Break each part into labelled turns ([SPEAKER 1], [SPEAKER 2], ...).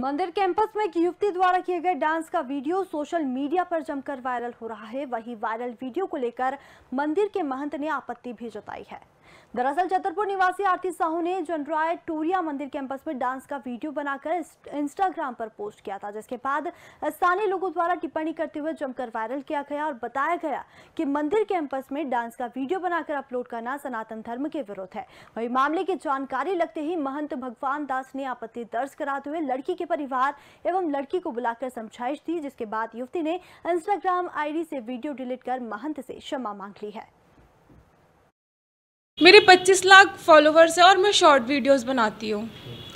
[SPEAKER 1] मंदिर कैंपस में एक युवती द्वारा किए गए डांस का वीडियो सोशल मीडिया पर जमकर वायरल हो रहा है वही वायरल वीडियो को लेकर मंदिर के महंत ने आपत्ति भी जताई है दरअसल छतरपुर निवासी आरती साहू ने जनराय टूरिया मंदिर कैंपस में डांस का वीडियो बनाकर इंस्टाग्राम पर पोस्ट किया था जिसके बाद स्थानीय लोगों द्वारा टिप्पणी करते हुए जमकर वायरल किया गया और बताया गया कि मंदिर कैंपस में डांस का वीडियो बनाकर अपलोड करना सनातन धर्म के विरोध है वही मामले की जानकारी लगते ही महंत भगवान दास ने आपत्ति दर्ज कराते हुए लड़की के परिवार एवं लड़की को बुलाकर समझाइश दी जिसके बाद युवती ने इंस्टाग्राम आई से वीडियो डिलीट कर महंत से क्षमा मांग ली है
[SPEAKER 2] मेरे 25 लाख
[SPEAKER 1] फॉलोवर्स हैं और मैं शॉर्ट वीडियोस बनाती हूँ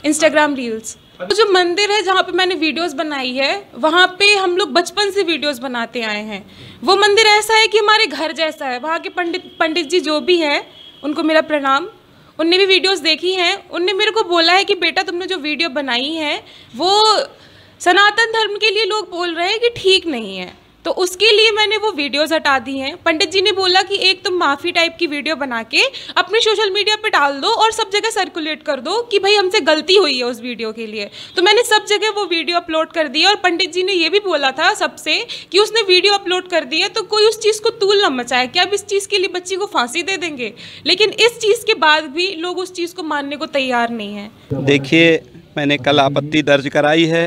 [SPEAKER 1] इंस्टाग्राम रील्स
[SPEAKER 2] तो जो मंदिर है जहाँ पे मैंने वीडियोस बनाई है वहाँ पे हम लोग बचपन से वीडियोस बनाते आए हैं वो मंदिर ऐसा है कि हमारे घर जैसा है वहाँ के पंडित पंडित जी जो भी हैं उनको मेरा प्रणाम उनने भी वीडियोस देखी हैं उनने मेरे को बोला है कि बेटा तुमने जो वीडियो बनाई है वो सनातन धर्म के लिए लोग बोल रहे हैं कि ठीक नहीं है तो उसके लिए मैंने वो वीडियोस हटा दी हैं पंडित जी ने बोला कि एक तुम माफ़ी टाइप की वीडियो बना के अपने सोशल मीडिया पे डाल दो और सब जगह सर्कुलेट कर दो कि भाई हमसे गलती हुई है उस वीडियो के लिए तो मैंने सब जगह वो वीडियो अपलोड कर दी और पंडित जी ने ये भी बोला था सबसे कि उसने वीडियो अपलोड कर दी है तो कोई उस चीज़ को तूल न मचाए कि अब इस चीज़ के लिए बच्ची को फांसी दे देंगे लेकिन इस चीज़ के बाद भी लोग उस चीज़ को मानने को तैयार नहीं है
[SPEAKER 3] देखिए मैंने कल आपत्ति दर्ज कराई है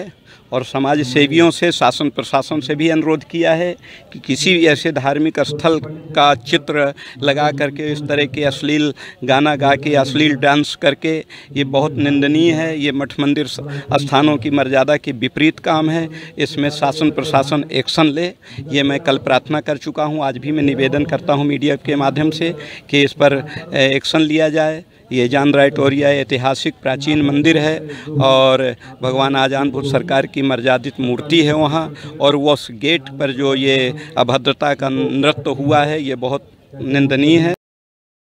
[SPEAKER 3] और समाज सेवियों से शासन प्रशासन से भी अनुरोध किया है कि किसी भी ऐसे धार्मिक स्थल का चित्र लगा करके इस तरह के अश्लील गाना गा के अश्लील डांस करके ये बहुत निंदनीय है ये मठ मंदिर स्थानों की मर्यादा के विपरीत काम है इसमें शासन प्रशासन एक्शन ले ये मैं कल प्रार्थना कर चुका हूँ आज भी मैं निवेदन करता हूँ मीडिया के माध्यम से कि इस पर एक्शन लिया जाए ये जान रायटोरिया ऐतिहासिक प्राचीन मंदिर है और भगवान आजानपुर सरकार की मर्यादित मूर्ति है वहाँ और उस गेट पर जो ये अभद्रता का नृत्य हुआ है ये बहुत निंदनीय है